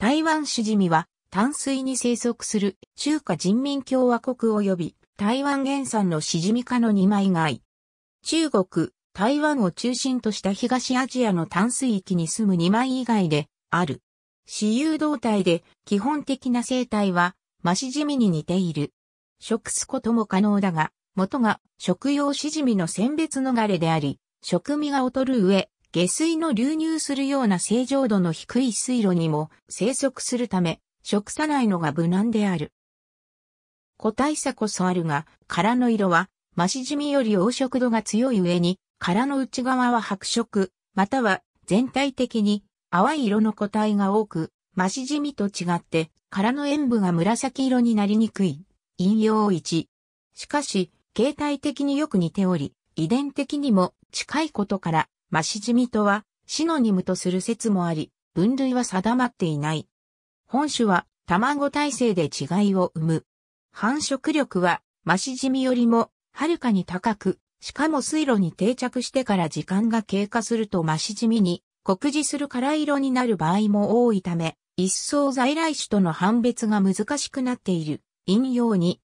台湾シジミは淡水に生息する中華人民共和国及び台湾原産のシジミ科の二枚貝。中国、台湾を中心とした東アジアの淡水域に住む二枚以外である。私有動態で基本的な生態はマシジミに似ている。食すことも可能だが、元が食用シジミの選別逃れであり、食味が劣る上、下水の流入するような正常度の低い水路にも生息するため、食さないのが無難である。個体差こそあるが、殻の色は、マシジミより黄色度が強い上に、殻の内側は白色、または全体的に淡い色の個体が多く、マシジミと違って、殻の塩分が紫色になりにくい。引用1。しかし、形態的によく似ており、遺伝的にも近いことから、マシジミとは、シノニムとする説もあり、分類は定まっていない。本種は、卵体制で違いを生む。繁殖力は、マシジミよりも、はるかに高く、しかも水路に定着してから時間が経過するとマシジミに、酷似する空色になる場合も多いため、一層在来種との判別が難しくなっている。引用に。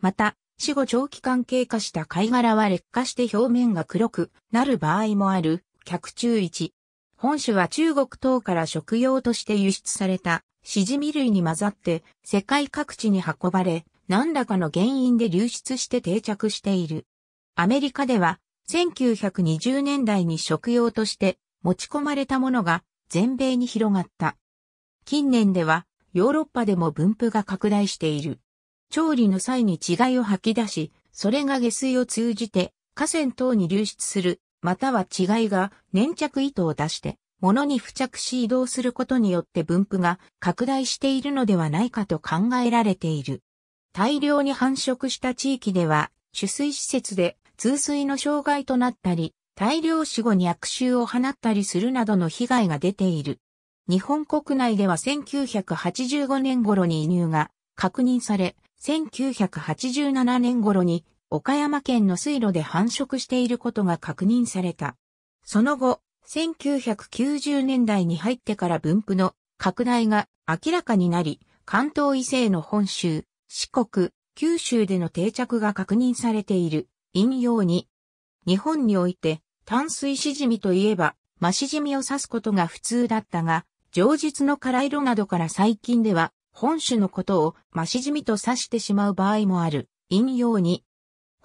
また、死後長期間経過した貝殻は劣化して表面が黒くなる場合もある。客中1。本種は中国等から食用として輸出された、シジミ類に混ざって、世界各地に運ばれ、何らかの原因で流出して定着している。アメリカでは、1920年代に食用として持ち込まれたものが全米に広がった。近年では、ヨーロッパでも分布が拡大している。調理の際に違いを吐き出し、それが下水を通じて河川等に流出するまたは違いが粘着糸を出して、物に付着し移動することによって分布が拡大しているのではないかと考えられている。大量に繁殖した地域では、取水施設で通水の障害となったり、大量死後に悪臭を放ったりするなどの被害が出ている。日本国内では1985年頃に移入が確認され、1987年頃に岡山県の水路で繁殖していることが確認された。その後、1990年代に入ってから分布の拡大が明らかになり、関東以西の本州、四国、九州での定着が確認されている。引用に。日本において、淡水しじみといえば、マシジミを指すことが普通だったが、上述の空色などから最近では、本種のことをマシジミと指してしまう場合もある。引用に。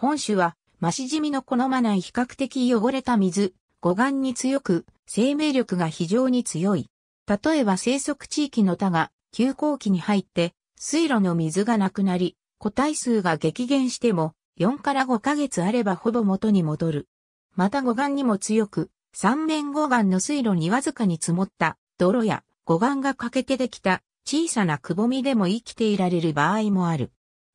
本種は、マシジミの好まない比較的汚れた水、護岸に強く、生命力が非常に強い。例えば生息地域の田が、休耕期に入って、水路の水がなくなり、個体数が激減しても、4から5ヶ月あればほぼ元に戻る。また護岸にも強く、三面護岸の水路にわずかに積もった泥や護岸が欠けてできた小さなくぼみでも生きていられる場合もある。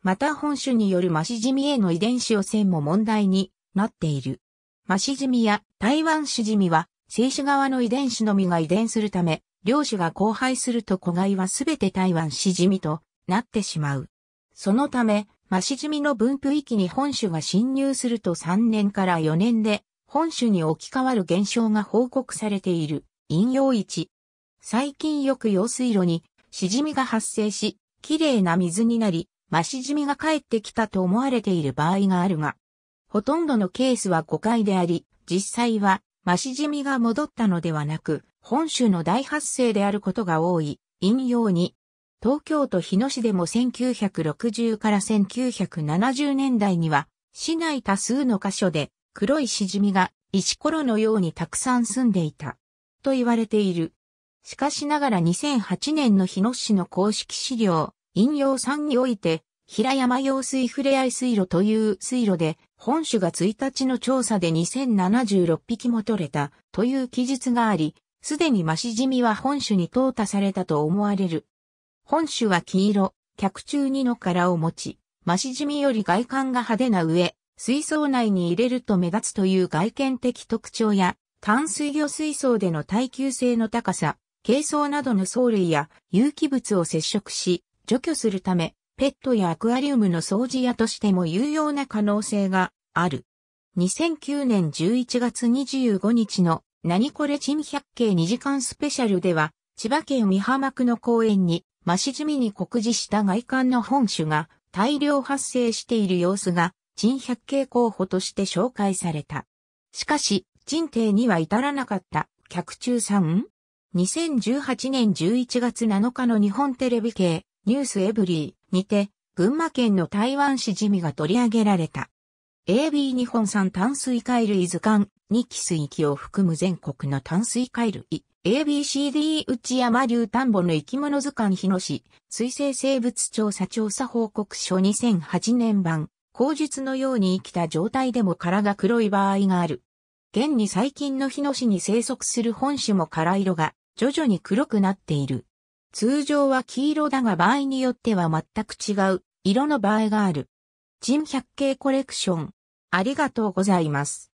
また本種によるマシジミへの遺伝子汚染も問題になっている。マシジミや台湾シジミは、生種側の遺伝子のみが遺伝するため、両種が交配すると子飼いはすべて台湾シジミとなってしまう。そのため、マシジミの分布域に本種が侵入すると3年から4年で、本種に置き換わる現象が報告されている。引用1。最近よく用水路にシジミが発生し、綺麗な水になり、マシジミが帰ってきたと思われている場合があるが、ほとんどのケースは誤解であり、実際は、マシジミが戻ったのではなく、本州の大発生であることが多い、引用に、東京都日野市でも1960から1970年代には、市内多数の箇所で、黒いシジミが石ころのようにたくさん住んでいた、と言われている。しかしながら2008年の日野市の公式資料、陰用山において、平山用水ふれあい水路という水路で、本種が1日の調査で2076匹も取れたという記述があり、すでにマシジミは本種に淘汰されたと思われる。本種は黄色、脚中2の殻を持ち、マシジミより外観が派手な上、水槽内に入れると目立つという外見的特徴や、淡水魚水槽での耐久性の高さ、軽装などの藻類や有機物を接触し、除去するため、ペットやアクアリウムの掃除屋としても有用な可能性がある。2009年11月25日の何これ珍百景2時間スペシャルでは、千葉県美浜区の公園に、ましじみに告示した外観の本種が大量発生している様子が、珍百景候補として紹介された。しかし、珍定には至らなかった客中さん ?2018 年11月7日の日本テレビ系ニュースエブリーにて、群馬県の台湾市地味が取り上げられた。AB 日本産淡水海類図鑑、2期水域を含む全国の淡水海類。ABCD 内山流田んぼの生き物図鑑日野市、水生生物調査調査報告書2008年版、口述のように生きた状態でも殻が黒い場合がある。現に最近の日野市に生息する本種も殻色が徐々に黒くなっている。通常は黄色だが場合によっては全く違う色の場合がある。ジン百景コレクション。ありがとうございます。